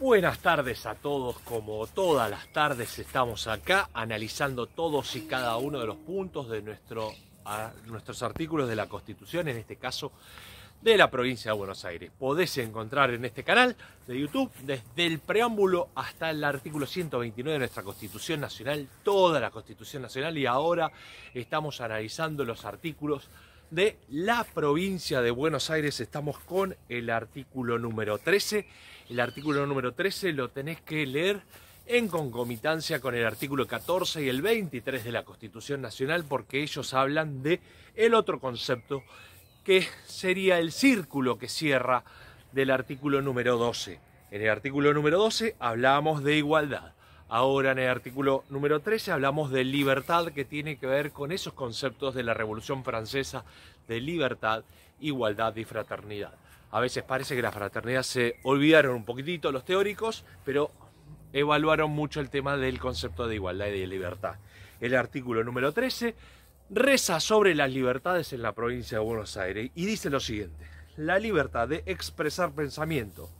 Buenas tardes a todos, como todas las tardes estamos acá analizando todos y cada uno de los puntos de nuestros artículos de la Constitución, en este caso de la provincia de Buenos Aires. Podés encontrar en este canal de YouTube, desde el preámbulo hasta el artículo 129 de nuestra Constitución Nacional, toda la Constitución Nacional y ahora estamos analizando los artículos de la provincia de Buenos Aires. Estamos con el artículo número 13. El artículo número 13 lo tenés que leer en concomitancia con el artículo 14 y el 23 de la Constitución Nacional porque ellos hablan de el otro concepto que sería el círculo que cierra del artículo número 12. En el artículo número 12 hablamos de igualdad. Ahora en el artículo número 13 hablamos de libertad que tiene que ver con esos conceptos de la Revolución Francesa de libertad, igualdad y fraternidad. A veces parece que la fraternidad se olvidaron un poquitito los teóricos, pero evaluaron mucho el tema del concepto de igualdad y de libertad. El artículo número 13 reza sobre las libertades en la provincia de Buenos Aires y dice lo siguiente, la libertad de expresar pensamiento,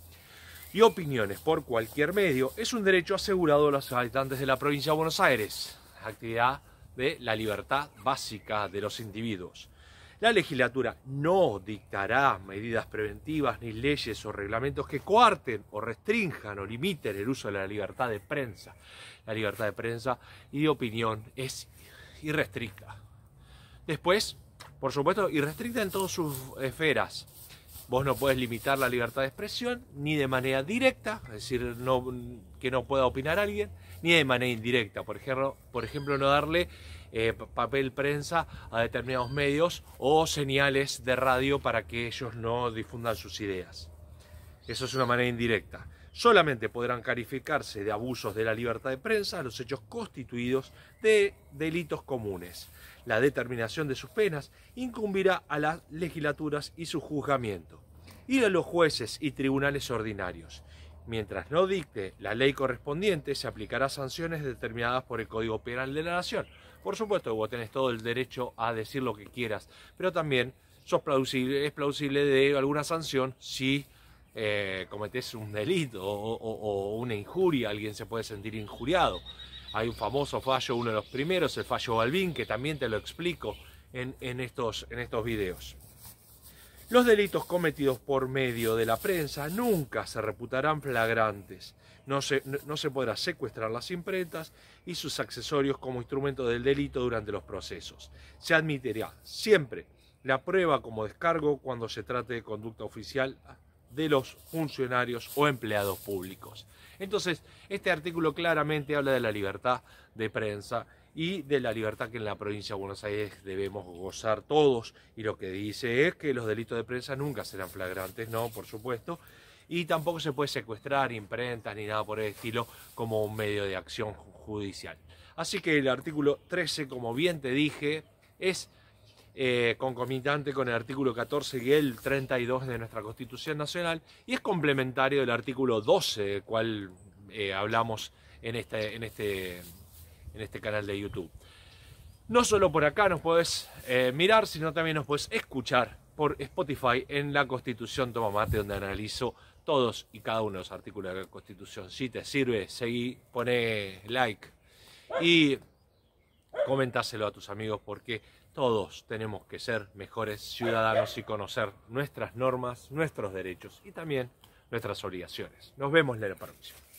y opiniones por cualquier medio es un derecho asegurado a los habitantes de la provincia de Buenos Aires, actividad de la libertad básica de los individuos. La legislatura no dictará medidas preventivas ni leyes o reglamentos que coarten o restrinjan o limiten el uso de la libertad de prensa. La libertad de prensa y de opinión es irrestricta. Después, por supuesto, irrestricta en todas sus esferas, Vos no podés limitar la libertad de expresión ni de manera directa, es decir, que no pueda opinar alguien, ni de manera indirecta. Por ejemplo, por ejemplo no darle eh, papel prensa a determinados medios o señales de radio para que ellos no difundan sus ideas. Eso es una manera indirecta. Solamente podrán calificarse de abusos de la libertad de prensa los hechos constituidos de delitos comunes. La determinación de sus penas incumbirá a las legislaturas y su juzgamiento, y a los jueces y tribunales ordinarios. Mientras no dicte la ley correspondiente, se aplicará sanciones determinadas por el Código Penal de la Nación. Por supuesto vos tenés todo el derecho a decir lo que quieras, pero también es plausible de alguna sanción si eh, cometés un delito o una injuria, alguien se puede sentir injuriado. Hay un famoso fallo, uno de los primeros, el fallo Balbín, que también te lo explico en, estos, videos. Los delitos cometidos por medio de la prensa nunca se reputarán flagrantes. No se, se, podrá secuestrar las imprentas y sus accesorios como instrumento del delito durante los procesos. Se admitirá siempre la prueba como descargo cuando se trate de conducta oficial de los funcionarios o empleados públicos. Entonces, este artículo claramente habla de la libertad de prensa y de la libertad que en la provincia de Buenos Aires debemos gozar todos. Y lo que dice es que los delitos de prensa nunca serán flagrantes, no, por supuesto. Y tampoco se puede secuestrar imprentas ni nada por el estilo como un medio de acción judicial. Así que el artículo 13, como bien te dije, es eh, concomitante con el artículo 14 y el 32 de nuestra Constitución Nacional y es complementario del artículo 12, del cual eh, hablamos este, este, en este, canal de YouTube. No solo por acá nos puedes eh, mirar, sino también nos puedes escuchar por Spotify en la Constitución Toma Mate, donde analizo todos y cada uno de los artículos de la Constitución. Si te sirve, seguí, pone like. Y comentáselo a tus amigos porque todos tenemos que ser mejores ciudadanos y conocer nuestras normas, nuestros derechos y también nuestras obligaciones. Nos vemos en la próxima.